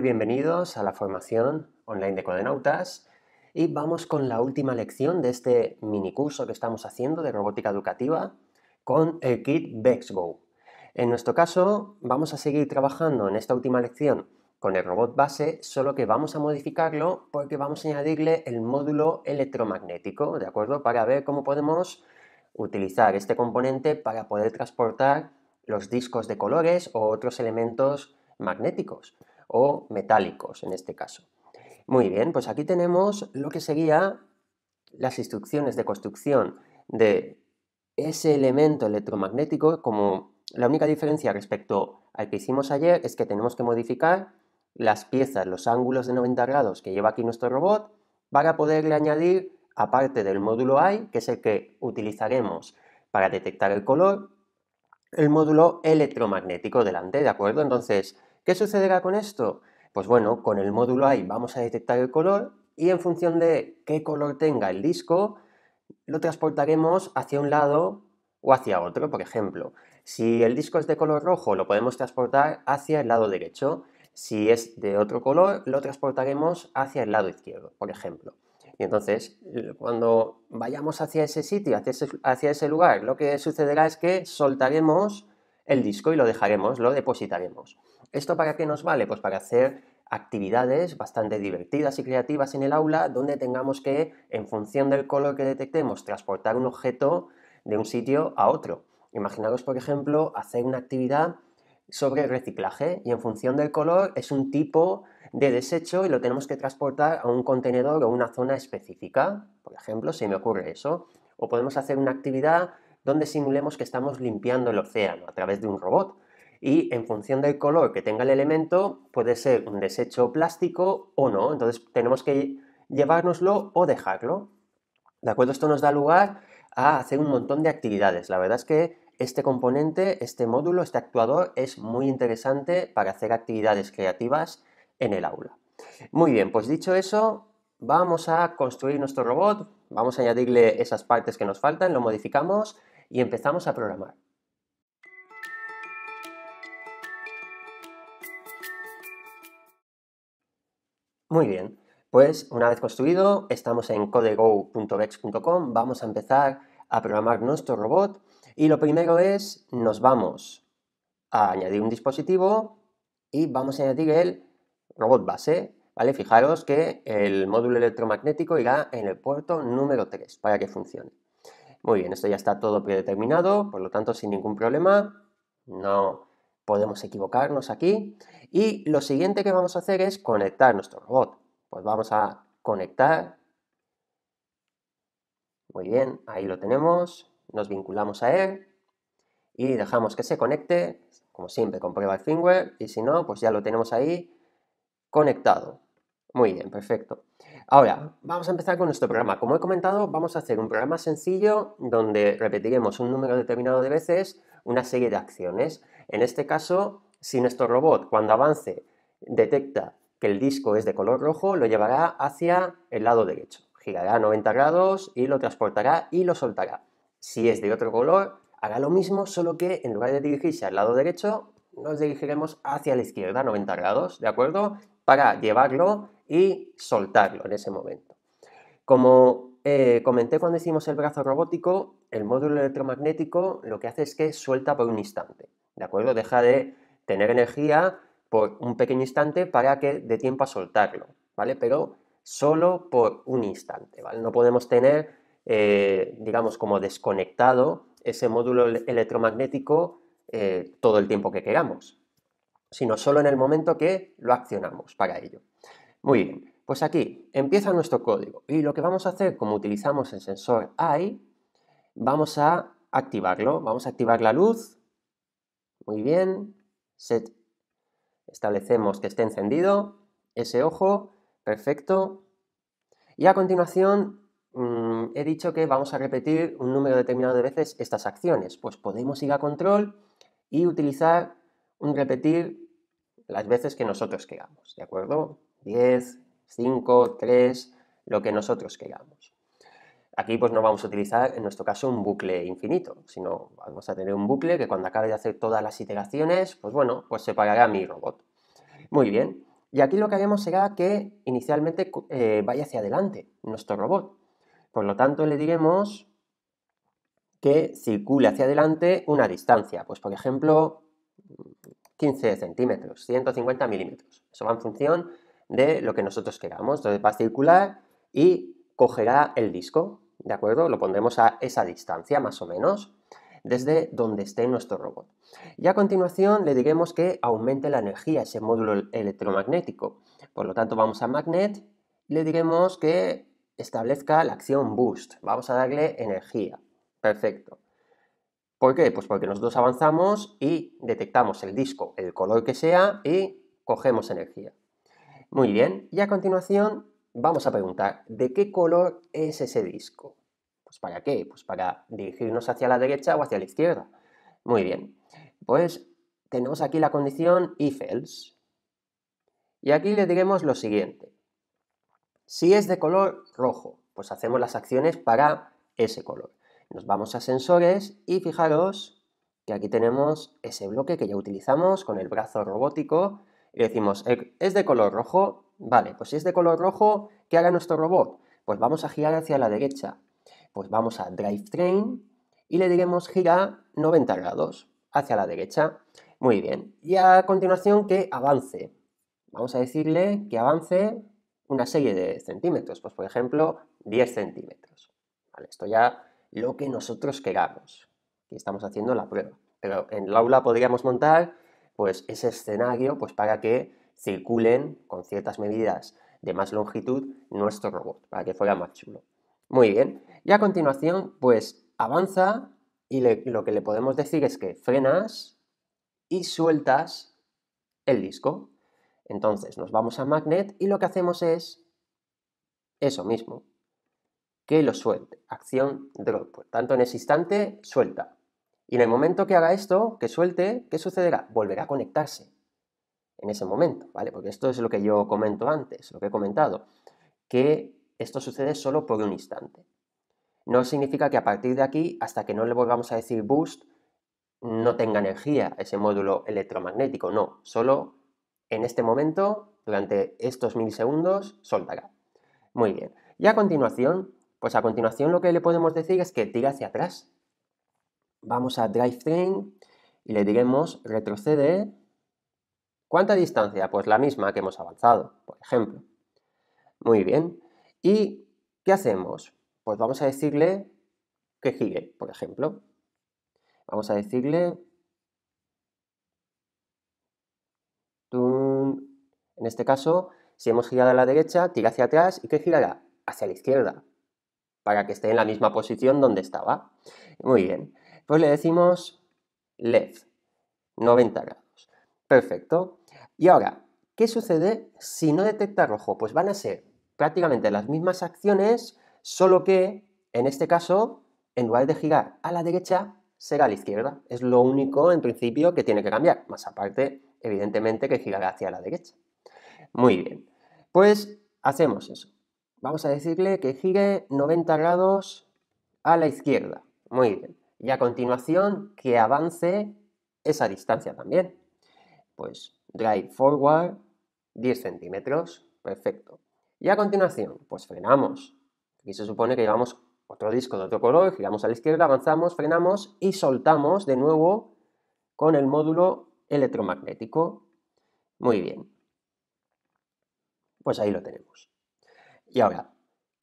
bienvenidos a la formación online de Codenautas. Y vamos con la última lección de este mini curso que estamos haciendo de robótica educativa con el kit VexGo. En nuestro caso, vamos a seguir trabajando en esta última lección con el robot base, solo que vamos a modificarlo porque vamos a añadirle el módulo electromagnético, ¿de acuerdo? Para ver cómo podemos utilizar este componente para poder transportar los discos de colores o otros elementos magnéticos o metálicos en este caso. Muy bien, pues aquí tenemos lo que serían las instrucciones de construcción de ese elemento electromagnético como la única diferencia respecto al que hicimos ayer es que tenemos que modificar las piezas, los ángulos de 90 grados que lleva aquí nuestro robot para poderle añadir, aparte del módulo I, que es el que utilizaremos para detectar el color, el módulo electromagnético delante, ¿de acuerdo? Entonces, ¿Qué sucederá con esto? Pues bueno, con el módulo ahí vamos a detectar el color y en función de qué color tenga el disco, lo transportaremos hacia un lado o hacia otro, por ejemplo. Si el disco es de color rojo, lo podemos transportar hacia el lado derecho. Si es de otro color, lo transportaremos hacia el lado izquierdo, por ejemplo. Y entonces, cuando vayamos hacia ese sitio, hacia ese, hacia ese lugar, lo que sucederá es que soltaremos el disco y lo dejaremos, lo depositaremos. ¿Esto para qué nos vale? Pues para hacer actividades bastante divertidas y creativas en el aula donde tengamos que, en función del color que detectemos, transportar un objeto de un sitio a otro. Imaginaros, por ejemplo, hacer una actividad sobre reciclaje y en función del color es un tipo de desecho y lo tenemos que transportar a un contenedor o una zona específica. Por ejemplo, se me ocurre eso. O podemos hacer una actividad donde simulemos que estamos limpiando el océano a través de un robot. Y en función del color que tenga el elemento, puede ser un desecho plástico o no. Entonces tenemos que llevárnoslo o dejarlo. ¿De acuerdo? Esto nos da lugar a hacer un montón de actividades. La verdad es que este componente, este módulo, este actuador es muy interesante para hacer actividades creativas en el aula. Muy bien, pues dicho eso, vamos a construir nuestro robot, vamos a añadirle esas partes que nos faltan, lo modificamos y empezamos a programar. Muy bien, pues una vez construido, estamos en code.go.bex.com. vamos a empezar a programar nuestro robot y lo primero es, nos vamos a añadir un dispositivo y vamos a añadir el robot base, ¿vale? Fijaros que el módulo electromagnético irá en el puerto número 3 para que funcione. Muy bien, esto ya está todo predeterminado, por lo tanto sin ningún problema, no podemos equivocarnos aquí. Y lo siguiente que vamos a hacer es conectar nuestro robot. Pues vamos a conectar. Muy bien, ahí lo tenemos, nos vinculamos a él y dejamos que se conecte, como siempre con prueba el firmware y si no, pues ya lo tenemos ahí conectado. Muy bien, perfecto. Ahora, vamos a empezar con nuestro programa. Como he comentado, vamos a hacer un programa sencillo donde repetiremos un número determinado de veces una serie de acciones. En este caso, si nuestro robot cuando avance detecta que el disco es de color rojo, lo llevará hacia el lado derecho. Girará 90 grados y lo transportará y lo soltará. Si es de otro color, hará lo mismo, solo que en lugar de dirigirse al lado derecho, nos dirigiremos hacia la izquierda, 90 grados, ¿de acuerdo? Para llevarlo y soltarlo en ese momento. Como eh, comenté cuando hicimos el brazo robótico, el módulo electromagnético lo que hace es que suelta por un instante, ¿de acuerdo? Deja de tener energía por un pequeño instante para que de tiempo a soltarlo, ¿vale? Pero solo por un instante, ¿vale? No podemos tener, eh, digamos, como desconectado ese módulo electromagnético eh, todo el tiempo que queramos, sino solo en el momento que lo accionamos para ello. Muy bien, pues aquí empieza nuestro código y lo que vamos a hacer, como utilizamos el sensor I, vamos a activarlo. Vamos a activar la luz. Muy bien. Set. Establecemos que esté encendido ese ojo. Perfecto. Y a continuación mm, he dicho que vamos a repetir un número determinado de veces estas acciones. Pues podemos ir a control y utilizar un repetir las veces que nosotros queramos. ¿De acuerdo? 10, 5, 3, lo que nosotros queramos. Aquí pues no vamos a utilizar en nuestro caso un bucle infinito, sino vamos a tener un bucle que cuando acabe de hacer todas las iteraciones, pues bueno, pues se pagará mi robot. Muy bien, y aquí lo que haremos será que inicialmente eh, vaya hacia adelante nuestro robot. Por lo tanto le diremos que circule hacia adelante una distancia, pues por ejemplo 15 centímetros, 150 milímetros. Eso va en función de lo que nosotros queramos. Entonces va a circular y cogerá el disco, ¿de acuerdo? Lo pondremos a esa distancia más o menos desde donde esté nuestro robot. Y a continuación le diremos que aumente la energía ese módulo electromagnético. Por lo tanto vamos a magnet y le diremos que establezca la acción boost. Vamos a darle energía. Perfecto. ¿Por qué? Pues porque nosotros avanzamos y detectamos el disco, el color que sea, y cogemos energía. Muy bien, y a continuación vamos a preguntar, ¿de qué color es ese disco? Pues para qué? Pues para dirigirnos hacia la derecha o hacia la izquierda. Muy bien, pues tenemos aquí la condición if else. Y aquí le diremos lo siguiente. Si es de color rojo, pues hacemos las acciones para ese color. Nos vamos a sensores y fijaros que aquí tenemos ese bloque que ya utilizamos con el brazo robótico y decimos, eh, ¿es de color rojo? Vale, pues si es de color rojo, ¿qué hará nuestro robot? Pues vamos a girar hacia la derecha. Pues vamos a Drive Train y le diremos gira 90 grados hacia la derecha. Muy bien. Y a continuación que avance. Vamos a decirle que avance una serie de centímetros. Pues por ejemplo, 10 centímetros. Vale, esto ya lo que nosotros queramos. que estamos haciendo la prueba. Pero en el aula podríamos montar pues ese escenario pues para que circulen con ciertas medidas de más longitud nuestro robot, para que fuera más chulo. Muy bien, y a continuación pues avanza y lo que le podemos decir es que frenas y sueltas el disco. Entonces nos vamos a Magnet y lo que hacemos es eso mismo, que lo suelte, acción drop. Por tanto, en ese instante suelta, y en el momento que haga esto, que suelte, ¿qué sucederá? Volverá a conectarse en ese momento, ¿vale? Porque esto es lo que yo comento antes, lo que he comentado, que esto sucede solo por un instante. No significa que a partir de aquí, hasta que no le volvamos a decir boost, no tenga energía ese módulo electromagnético, no, solo en este momento, durante estos milisegundos, soltará. Muy bien. Y a continuación, pues a continuación lo que le podemos decir es que tira hacia atrás, Vamos a Train y le diremos retrocede. ¿Cuánta distancia? Pues la misma que hemos avanzado, por ejemplo. Muy bien. ¿Y qué hacemos? Pues vamos a decirle que gire, por ejemplo. Vamos a decirle... En este caso, si hemos girado a la derecha, tira hacia atrás y que girará hacia la izquierda, para que esté en la misma posición donde estaba. Muy bien pues le decimos left, 90 grados. Perfecto. Y ahora, ¿qué sucede si no detecta rojo? Pues van a ser prácticamente las mismas acciones, solo que en este caso, en lugar de girar a la derecha, será a la izquierda. Es lo único, en principio, que tiene que cambiar. Más aparte, evidentemente, que girará hacia la derecha. Muy bien. Pues hacemos eso. Vamos a decirle que gire 90 grados a la izquierda. Muy bien y a continuación que avance esa distancia también. Pues drive forward 10 centímetros, perfecto. Y a continuación, pues frenamos. Aquí se supone que llevamos otro disco de otro color, giramos a la izquierda, avanzamos, frenamos y soltamos de nuevo con el módulo electromagnético. Muy bien. Pues ahí lo tenemos. Y ahora,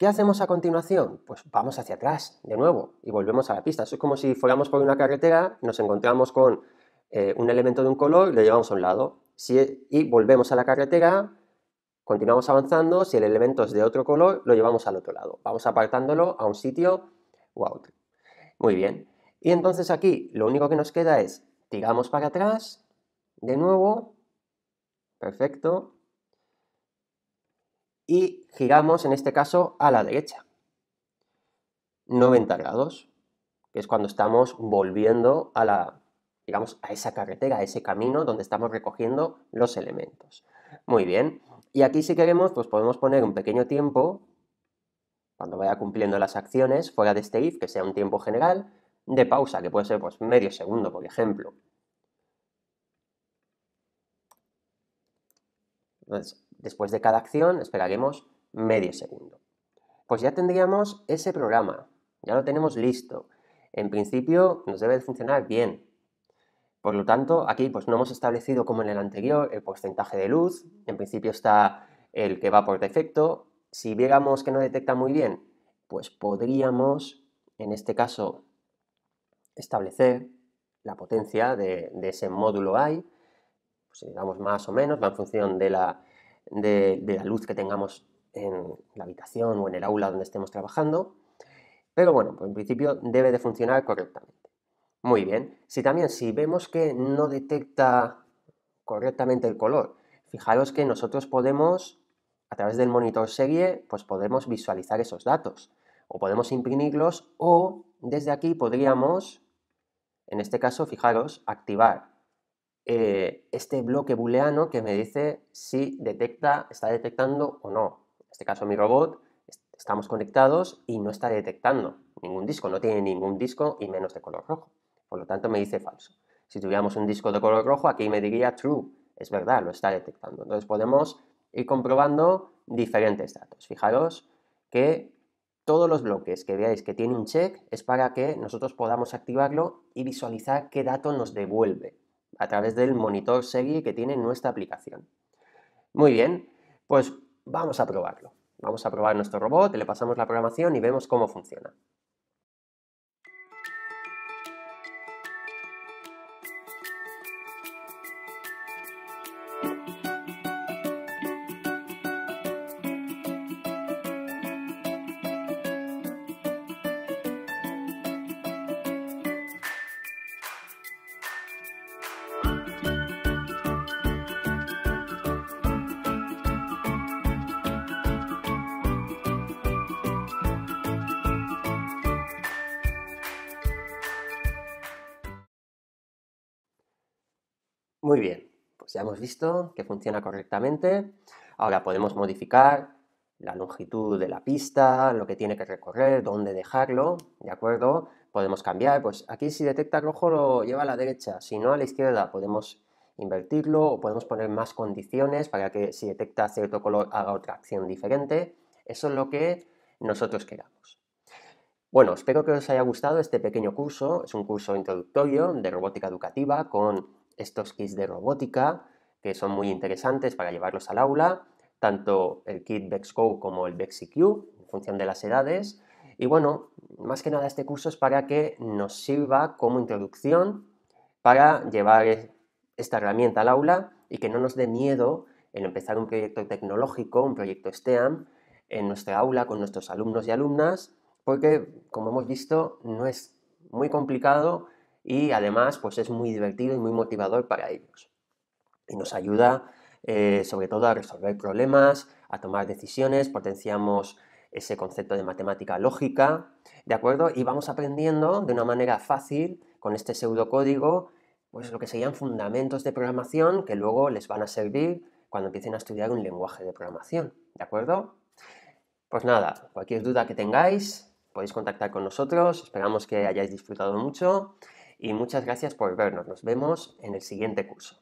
¿Qué hacemos a continuación? Pues vamos hacia atrás de nuevo y volvemos a la pista. Eso es como si fuéramos por una carretera, nos encontramos con eh, un elemento de un color y lo llevamos a un lado. Si, e, y volvemos a la carretera, continuamos avanzando. Si el elemento es de otro color, lo llevamos al otro lado. Vamos apartándolo a un sitio o a otro. Muy bien. Y entonces aquí lo único que nos queda es tiramos para atrás, de nuevo, perfecto, y giramos en este caso a la derecha. 90 grados, que es cuando estamos volviendo a la digamos a esa carretera, a ese camino donde estamos recogiendo los elementos. Muy bien. Y aquí si queremos, pues podemos poner un pequeño tiempo cuando vaya cumpliendo las acciones fuera de este if, que sea un tiempo general, de pausa, que puede ser pues medio segundo, por ejemplo. después de cada acción esperaremos medio segundo. Pues ya tendríamos ese programa, ya lo tenemos listo. En principio nos debe funcionar bien. Por lo tanto, aquí pues no hemos establecido como en el anterior el porcentaje de luz, en principio está el que va por defecto. Si viéramos que no detecta muy bien, pues podríamos, en este caso, establecer la potencia de, de ese módulo I pues, digamos, más o menos, va en función de la, la luz que tengamos en la habitación o en el aula donde estemos trabajando. Pero bueno, pues, en principio debe de funcionar correctamente. Muy bien, si también si vemos que no detecta correctamente el color, fijaros que nosotros podemos, a través del monitor serie, pues podemos visualizar esos datos o podemos imprimirlos o desde aquí podríamos, en este caso, fijaros, activar eh, este bloque booleano que me dice si detecta, está detectando o no. En este caso mi robot, estamos conectados y no está detectando ningún disco, no tiene ningún disco y menos de color rojo. Por lo tanto me dice falso. Si tuviéramos un disco de color rojo, aquí me diría true. Es verdad, lo está detectando. Entonces podemos ir comprobando diferentes datos. Fijaros que todos los bloques que veáis que tiene un check es para que nosotros podamos activarlo y visualizar qué dato nos devuelve a través del monitor serie que tiene nuestra aplicación. Muy bien, pues vamos a probarlo. Vamos a probar nuestro robot, le pasamos la programación y vemos cómo funciona. Muy bien, pues ya hemos visto que funciona correctamente. Ahora podemos modificar la longitud de la pista, lo que tiene que recorrer, dónde dejarlo, ¿de acuerdo? Podemos cambiar, pues aquí si detecta rojo lo lleva a la derecha, si no a la izquierda podemos invertirlo o podemos poner más condiciones para que si detecta cierto color haga otra acción diferente. Eso es lo que nosotros queramos. Bueno, espero que os haya gustado este pequeño curso. Es un curso introductorio de robótica educativa con estos kits de robótica que son muy interesantes para llevarlos al aula, tanto el kit BexCo como el VEXIQ en función de las edades. Y bueno, más que nada este curso es para que nos sirva como introducción para llevar esta herramienta al aula y que no nos dé miedo en empezar un proyecto tecnológico, un proyecto STEAM, en nuestra aula con nuestros alumnos y alumnas, porque como hemos visto no es muy complicado y además pues es muy divertido y muy motivador para ellos. Y nos ayuda eh, sobre todo a resolver problemas, a tomar decisiones, potenciamos ese concepto de matemática lógica, ¿de acuerdo? Y vamos aprendiendo de una manera fácil con este pseudocódigo, pues lo que serían fundamentos de programación que luego les van a servir cuando empiecen a estudiar un lenguaje de programación, ¿de acuerdo? Pues nada, cualquier duda que tengáis, podéis contactar con nosotros, esperamos que hayáis disfrutado mucho y muchas gracias por vernos. Nos vemos en el siguiente curso.